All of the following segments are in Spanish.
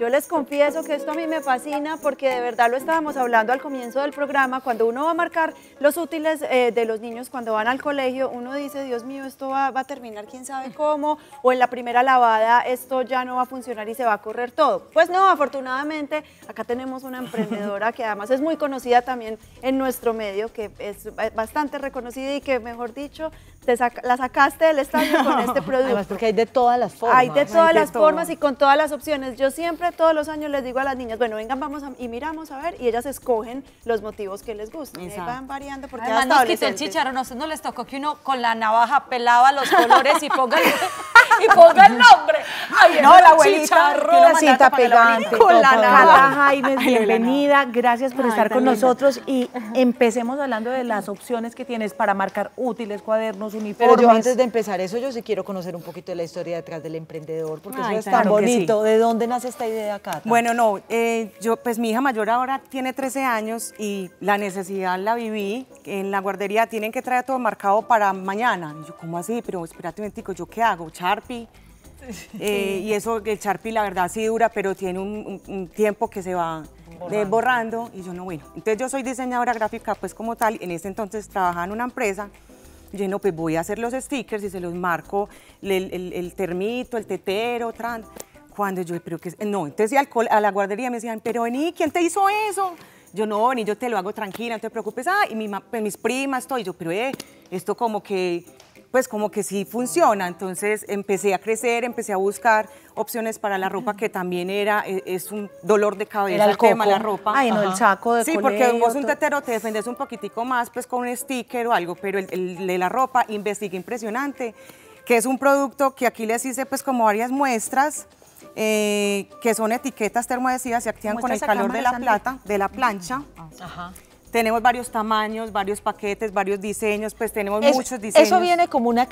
Yo les confieso que esto a mí me fascina porque de verdad lo estábamos hablando al comienzo del programa. Cuando uno va a marcar los útiles eh, de los niños cuando van al colegio, uno dice, Dios mío, esto va, a terminar quién sabe cómo, o en la primera lavada esto ya no va a funcionar y se va a correr todo. Pues no, afortunadamente acá tenemos una emprendedora que además es muy conocida también en nuestro medio, que es bastante reconocida y que, mejor dicho, te la sacaste del estadio con este producto. Además, porque hay de todas las formas. Hay de todas las formas y con todas las opciones. Yo siempre todos los años les digo a las niñas, bueno, vengan, vamos a, y miramos a ver, y ellas escogen los motivos que les gustan. Y van variando porque Además, nos quita el chicharro, no, no les tocó que uno con la navaja pelaba los colores y ponga... y ponga el nombre. no, la abuelita, una cita pegante. Con la Jaimes, bienvenida. Gracias por estar con nosotros y empecemos hablando de las opciones que tienes para marcar útiles, cuadernos, uniformes. Pero yo antes de empezar eso, yo sí quiero conocer un poquito de la historia detrás del emprendedor, porque eso es tan bonito. ¿De dónde nace esta idea, acá? Bueno, no, eh, yo, pues mi hija mayor ahora tiene 13 años y la necesidad la viví. En la guardería tienen que traer todo marcado para mañana. Y yo, ¿cómo así? Pero espérate un momentico, ¿yo qué hago? Char eh, y eso, el Sharpie la verdad sí dura, pero tiene un, tiempo que se va eh, borrando. y yo no, bueno. Entonces yo soy diseñadora gráfica pues como tal, en ese entonces trabajaba en una empresa, y yo no, pues voy a hacer los stickers y se los marco, el, termito, el tetero, tran. Cuando yo, pero que, no, entonces al, a la guardería me decían, pero vení, ¿quién te hizo eso? Yo no, ni yo te lo hago tranquila, no te preocupes. Ah, y pues, mis primas, todo. Y yo, pero eh, esto como que pues como que sí funciona. Entonces empecé a crecer, empecé a buscar opciones para la ropa que también era, e, es un dolor de cabeza el, tema de la ropa. Ay, no, el saco de Sí, porque vos un tetero te defendes un poquitico más pues con un sticker o algo, pero el, de la ropa investiga impresionante, que es un producto que aquí les hice pues como varias muestras. Eh, que son etiquetas termoadhesivas, se activan con el calor de la plata, de la plancha. Ajá. Tenemos varios tamaños, varios paquetes, varios diseños, pues tenemos muchos diseños. Eso viene como una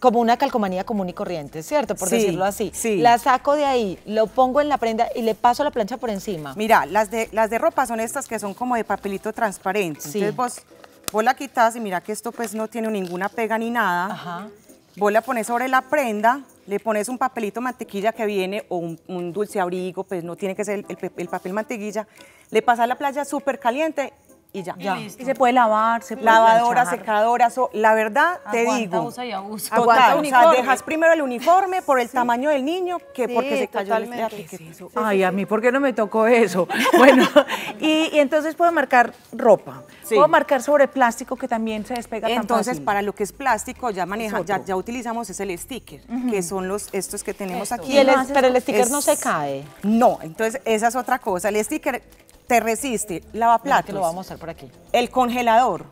como una calcomanía común y corriente, ¿cierto? Por decirlo así. Sí. La saco de ahí, lo pongo en la prenda y le paso la plancha por encima. Mira, las de, las de ropa son estas que son como de papelito transparente. Sí. Entonces vos, vos la quitas y mira que esto pues no tiene ninguna pega ni nada. Ajá. Vos la pones sobre la prenda, le pones un papelito mantequilla que viene o un, dulce abrigo, pues no tiene que ser el, papel mantequilla. Le pasas la playa súper caliente y ya. ya. Y, se puede lavar, se puede Lavadora, secadora, la verdad te Aguanta, Usa y abusa. o sea, dejas primero el uniforme por el tamaño del niño que porque se cayó el este. Ay, a mí, ¿por qué no me tocó eso? bueno, y, entonces puedo marcar ropa, puedo marcar sobre plástico que también se despega Entonces, para lo que es plástico, ya maneja, ya, utilizamos es el sticker, que son los estos que tenemos aquí. pero el sticker no se cae. No, entonces esa es otra cosa. El sticker te resiste, lava plata. que lo vamos a hacer por aquí. El congelador,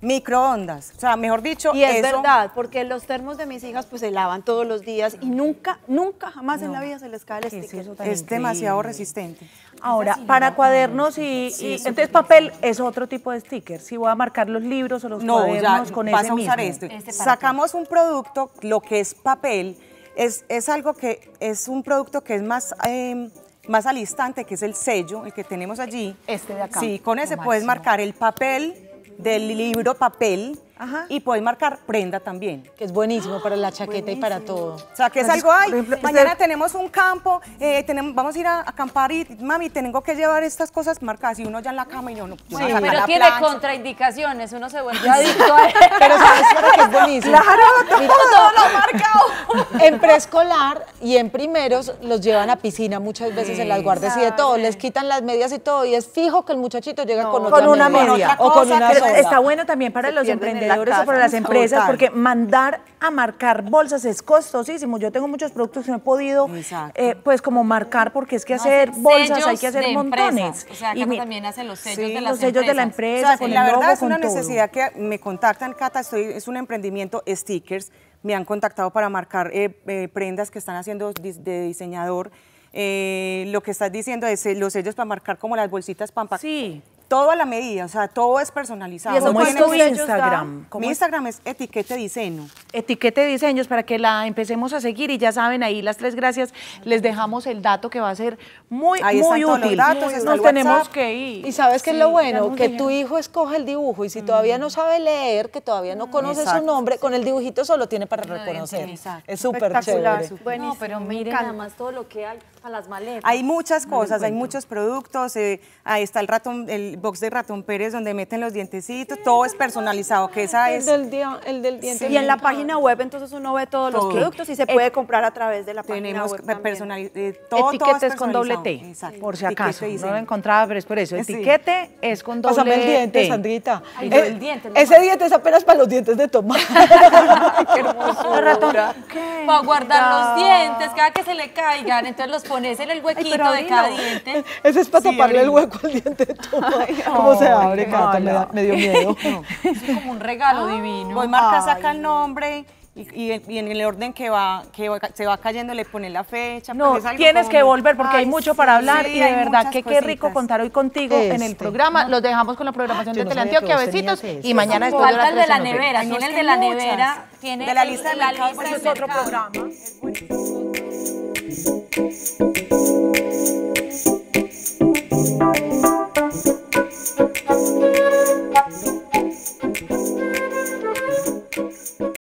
microondas, o sea, mejor dicho, Y es verdad, porque los termos de mis hijas pues se lavan todos los días y nunca, nunca, jamás en la vida se les cae el sticker. Es, demasiado resistente. Ahora, para cuadernos y, entonces papel es otro tipo de sticker. Si voy a marcar los libros o los no, cuadernos con vas a usar mismo. Este. Este Sacamos un producto, lo que es papel, es, es algo que es un producto que es más em, más al instante, que es el sello, el que tenemos allí. Este de acá. Sí, con ese puedes marcar el papel del libro papel y podéis marcar prenda también. Que es buenísimo para la ah, chaqueta y para todo. O sea, que es algo, ay, mañana este tenemos un campo, eh, tenemos, vamos a ir a acampar y, mami, tengo que llevar estas cosas marcadas y uno ya en la cama y yo no. pero tiene contraindicaciones, uno se vuelve adicto Pero sabes que es buenísimo. Claro, todo, lo marcado. En preescolar y en primeros los llevan a piscina muchas veces en las guardias y de todo, les quitan las medias y todo y es fijo que el muchachito llega con, otra con una media, o con una sola. Está bueno también para los emprendedores para las empresas, porque mandar a marcar bolsas es costosísimo. Yo tengo muchos productos que no he podido, eh, pues como marcar, porque es que hacer bolsas hay que hacer montones. O sea, y también hace los sellos de las los sellos de la empresa. la verdad es una necesidad que me contactan, Cata, estoy, es un emprendimiento stickers. Me han contactado para marcar eh, eh, prendas que están haciendo de diseñador. lo que estás diciendo es los sellos para marcar como las bolsitas pampa. Sí todo a la medida, o sea, todo es personalizado. ¿Y eso ¿Cómo es Instagram? Mi Instagram es etiquete diseño etiquete de diseños para que la empecemos a seguir y ya saben ahí las tres gracias les dejamos el dato que va a ser muy muy útil. Nos tenemos que ir. Y sabes qué es lo bueno que tu hijo escoge el dibujo y si mm. todavía no sabe leer, que todavía no mm, conoce su nombre, con el dibujito solo tiene para reconocer. Es súper chévere. Bueno, pero miren nada más todo lo que hay a las maletas. Hay muchas cosas, hay muchos productos, eh, ahí está el ratón, el box de ratón Pérez donde meten los dientecitos, todo es personalizado, que esa es el del, el del diente. Y en la página web entonces uno ve todos los productos y se eh, puede comprar a través de la página web. Tenemos eh, Etiquetes con doble T, por si acaso. No lo encontraba, pero es por eso. Eh, Etiquete es con doble T. Pásame el diente, Sandrita. Eh, ese diente es apenas para los dientes de Tomás. qué Para guardar los dientes, cada que se le caigan, entonces los pones en el huequito de cada diente. Ese es para taparle el hueco al diente de Tomás. ¿Cómo se abre? me, dio miedo. Es como un regalo ah, divino. Voy marcas saca el nombre y, en el orden que va, que se va cayendo le pone la fecha. No, pues tienes que volver porque hay mucho para hablar y de verdad que qué rico contar hoy contigo en el este, programa. Los dejamos con la programación ah, de Teleantioquia, besitos y mañana después de el de la nevera, el de la nevera, tiene de la lista de es otro programa.